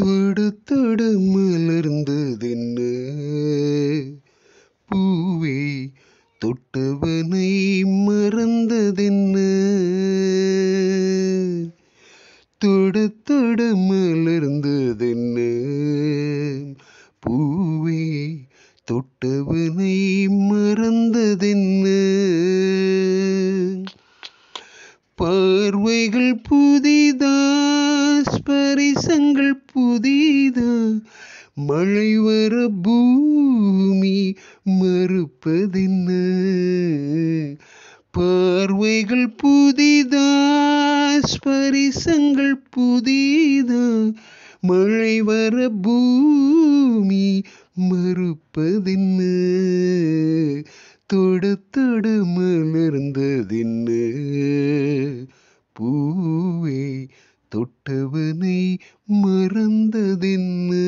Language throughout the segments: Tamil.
துடு தொடு மலர்ந்ததென்ன பூவே தொட்டவனை மறந்ததென்ன தொட தொட மலர்ந்ததென்ன பூவே தொட்டவனை புதிது மழை வர பூமி மறுப்பதென்ன பார்வைகள் புதிதா ஸ்பரிசங்கள் புதிதா மழை வர பூமி மறுப்பதென்ன தொட தொட தொட்டவனை மறந்ததென்னு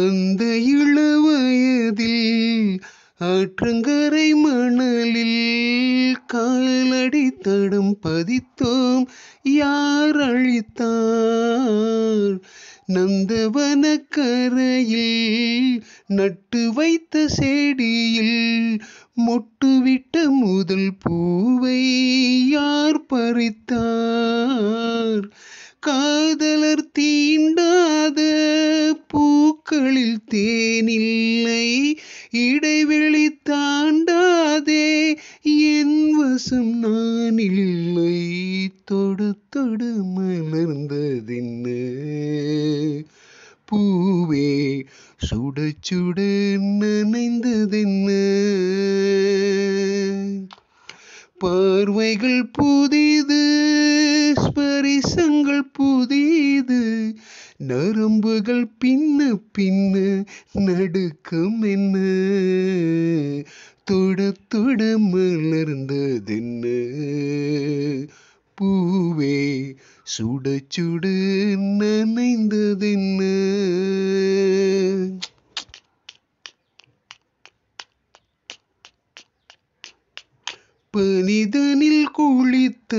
அந்த இளவயதில் ஆற்றங்கரை மணலில் காலடி தடம் பதித்தோம் யார் அழித்தார் நந்தவனக்கரையில் நட்டு வைத்த செடியில் மொட்டுவிட்ட முதல் பூவை யார் பறித்தார் காதலர் தீண்டாத பூக்களில் தேனில்லை இடைவெளி தாண்டாதே என் வசம் நான் இல்லை தொடு தொடு மல சுட சுட நினைந்ததென்ன பார்வைகள் புதிது ஸ்பரிசங்கள் புதிது நரம்புகள் பின்ன பின்ன நடுக்கும் என்ன தொட தொட மலர்ந்ததென்ன பூவே சுட சுடு நனைந்ததென்ன பனிதனில் குளித்து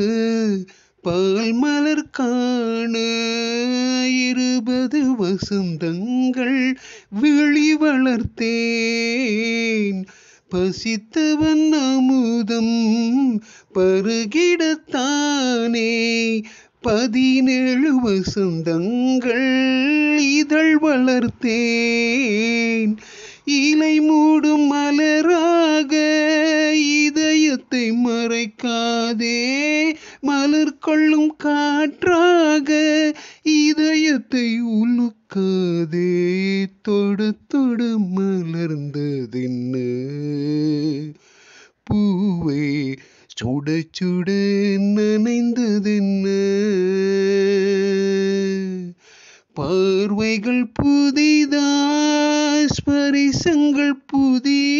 பால் மலர் காண இருபது வசந்தங்கள் விழி வளர்த்தேன் பசித்தவன் அமுதம் பருகிடத்தானே பதினேழு வசந்தங்கள் இதழ் வளர்த்தேன் இலை மூடும் மலரா முகத்தை மறைக்காதே மலர் கொள்ளும் காற்றாக இதயத்தை உலுக்காதே தொட தொட மலர்ந்ததின்னு பூவை சுட சுட நனைந்ததென்ன பார்வைகள் புதிதா ஸ்பரிசங்கள் புதிய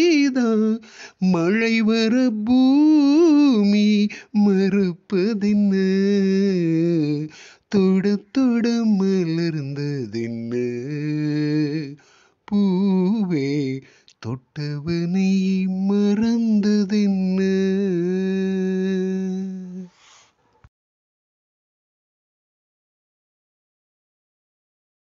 மழை வர பூமி மறுப்பதென்ன தொடு தொட மலர்ந்ததென்ன பூவே தொட்டவர்